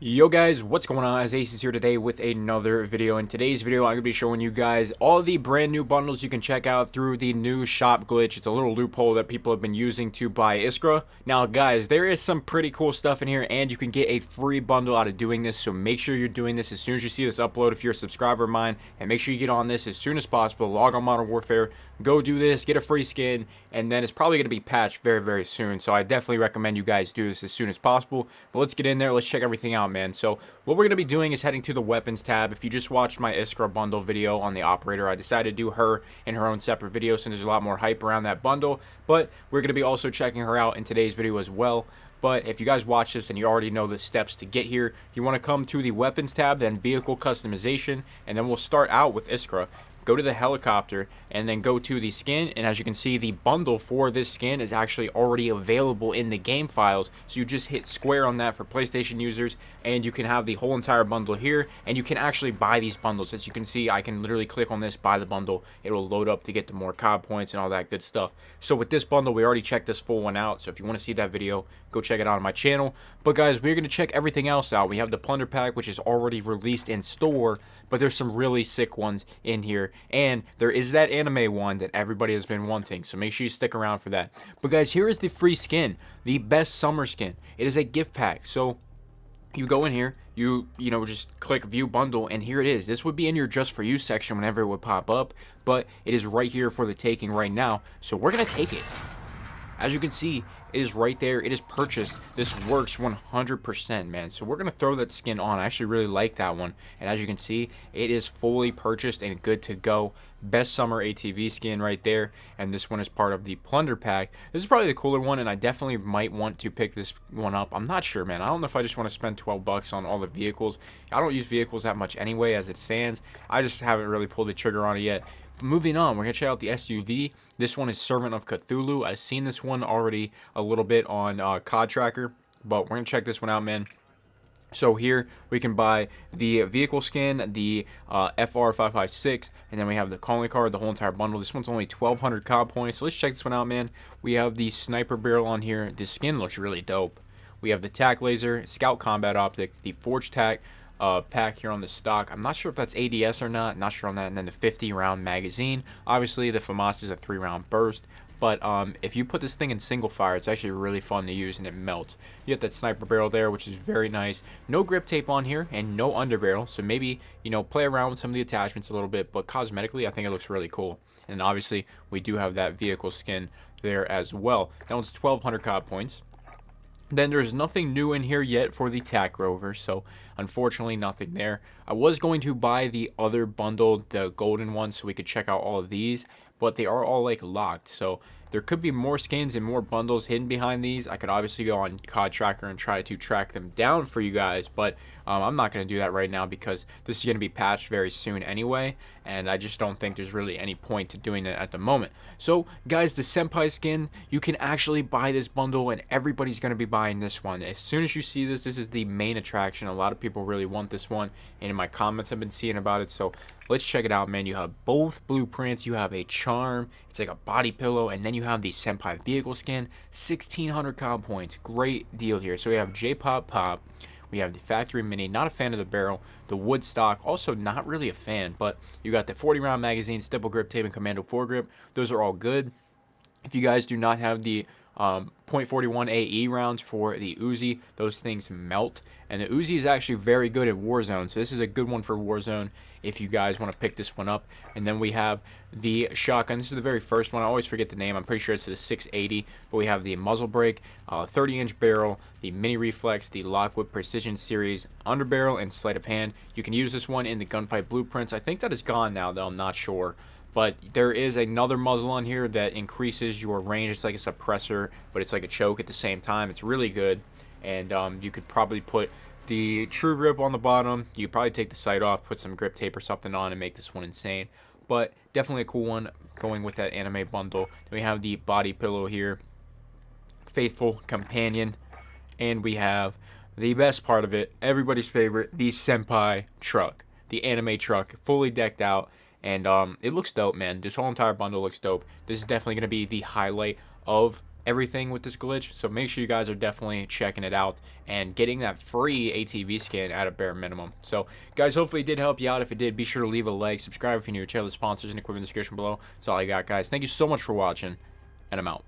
Yo guys, what's going on? It's Aces here today with another video. In today's video, I'm going to be showing you guys all the brand new bundles you can check out through the new shop glitch. It's a little loophole that people have been using to buy Iskra. Now guys, there is some pretty cool stuff in here and you can get a free bundle out of doing this. So make sure you're doing this as soon as you see this upload if you're a subscriber of mine. And make sure you get on this as soon as possible. Log on Modern Warfare, go do this, get a free skin, and then it's probably going to be patched very, very soon. So I definitely recommend you guys do this as soon as possible. But let's get in there. Let's check everything out man. So what we're going to be doing is heading to the weapons tab. If you just watched my Iskra bundle video on the operator, I decided to do her in her own separate video since there's a lot more hype around that bundle. But we're going to be also checking her out in today's video as well. But if you guys watch this and you already know the steps to get here, you want to come to the weapons tab, then vehicle customization, and then we'll start out with Iskra go to the helicopter, and then go to the skin. And as you can see, the bundle for this skin is actually already available in the game files. So you just hit square on that for PlayStation users, and you can have the whole entire bundle here. And you can actually buy these bundles. As you can see, I can literally click on this, buy the bundle. It will load up to get the more cob points and all that good stuff. So with this bundle, we already checked this full one out. So if you want to see that video, go check it out on my channel. But guys, we're going to check everything else out. We have the Plunder Pack, which is already released in store, but there's some really sick ones in here. And there is that anime one that everybody has been wanting, so make sure you stick around for that. But guys, here is the free skin, the best summer skin. It is a gift pack, so you go in here, you you know just click view bundle and here it is this would be in your just for you section whenever it would pop up but it is right here for the taking right now so we're gonna take it as you can see, it is right there. It is purchased. This works 100%, man. So we're going to throw that skin on. I actually really like that one. And as you can see, it is fully purchased and good to go. Best summer ATV skin right there. And this one is part of the Plunder Pack. This is probably the cooler one, and I definitely might want to pick this one up. I'm not sure, man. I don't know if I just want to spend 12 bucks on all the vehicles. I don't use vehicles that much anyway as it stands. I just haven't really pulled the trigger on it yet moving on, we're going to check out the SUV. This one is Servant of Cthulhu. I've seen this one already a little bit on uh, COD Tracker, but we're going to check this one out, man. So here we can buy the vehicle skin, the uh, FR556, and then we have the calling card, the whole entire bundle. This one's only 1,200 COD points. So let's check this one out, man. We have the sniper barrel on here. This skin looks really dope. We have the TAC laser, scout combat optic, the forge TAC, uh, pack here on the stock. I'm not sure if that's ADS or not. Not sure on that. And then the 50 round magazine. Obviously, the FAMAS is a three round burst. But um, if you put this thing in single fire, it's actually really fun to use and it melts. You get that sniper barrel there, which is very nice. No grip tape on here and no under barrel, So maybe, you know, play around with some of the attachments a little bit. But cosmetically, I think it looks really cool. And obviously, we do have that vehicle skin there as well. That one's 1,200 COD points. Then there's nothing new in here yet for the TAC Rover, so unfortunately nothing there. I was going to buy the other bundle, the uh, golden one, so we could check out all of these, but they are all like locked, so there could be more skins and more bundles hidden behind these. I could obviously go on COD Tracker and try to track them down for you guys, but um, I'm not going to do that right now because this is going to be patched very soon anyway, and I just don't think there's really any point to doing it at the moment. So, guys, the Senpai skin, you can actually buy this bundle, and everybody's going to be buying this one. As soon as you see this, this is the main attraction. A lot of people really want this one, and in my comments, I've been seeing about it, so Let's check it out, man. You have both blueprints. You have a charm. It's like a body pillow. And then you have the Senpai vehicle skin. 1,600 comp points. Great deal here. So we have J-Pop Pop. We have the factory mini. Not a fan of the barrel. The Woodstock. Also not really a fan. But you got the 40 round magazine, stipple grip tape, and commando foregrip. Those are all good. If you guys do not have the um, 0.41 AE rounds for the Uzi. Those things melt. And the Uzi is actually very good at Warzone. So this is a good one for Warzone if you guys want to pick this one up. And then we have the shotgun. This is the very first one. I always forget the name. I'm pretty sure it's the 680. But we have the muzzle brake, 30-inch uh, barrel, the mini reflex, the Lockwood Precision Series underbarrel, and sleight of hand. You can use this one in the gunfight blueprints. I think that is gone now, though. I'm not sure but there is another muzzle on here that increases your range. It's like a suppressor, but it's like a choke at the same time. It's really good, and um, you could probably put the true grip on the bottom. You could probably take the sight off, put some grip tape or something on, and make this one insane. But definitely a cool one going with that anime bundle. Then we have the body pillow here, faithful companion, and we have the best part of it, everybody's favorite, the senpai truck, the anime truck, fully decked out. And um, it looks dope, man. This whole entire bundle looks dope. This is definitely going to be the highlight of everything with this glitch. So make sure you guys are definitely checking it out and getting that free ATV skin at a bare minimum. So guys, hopefully it did help you out. If it did, be sure to leave a like, subscribe if you're new, check out the sponsors and equipment description below. That's all I got, guys. Thank you so much for watching, and I'm out.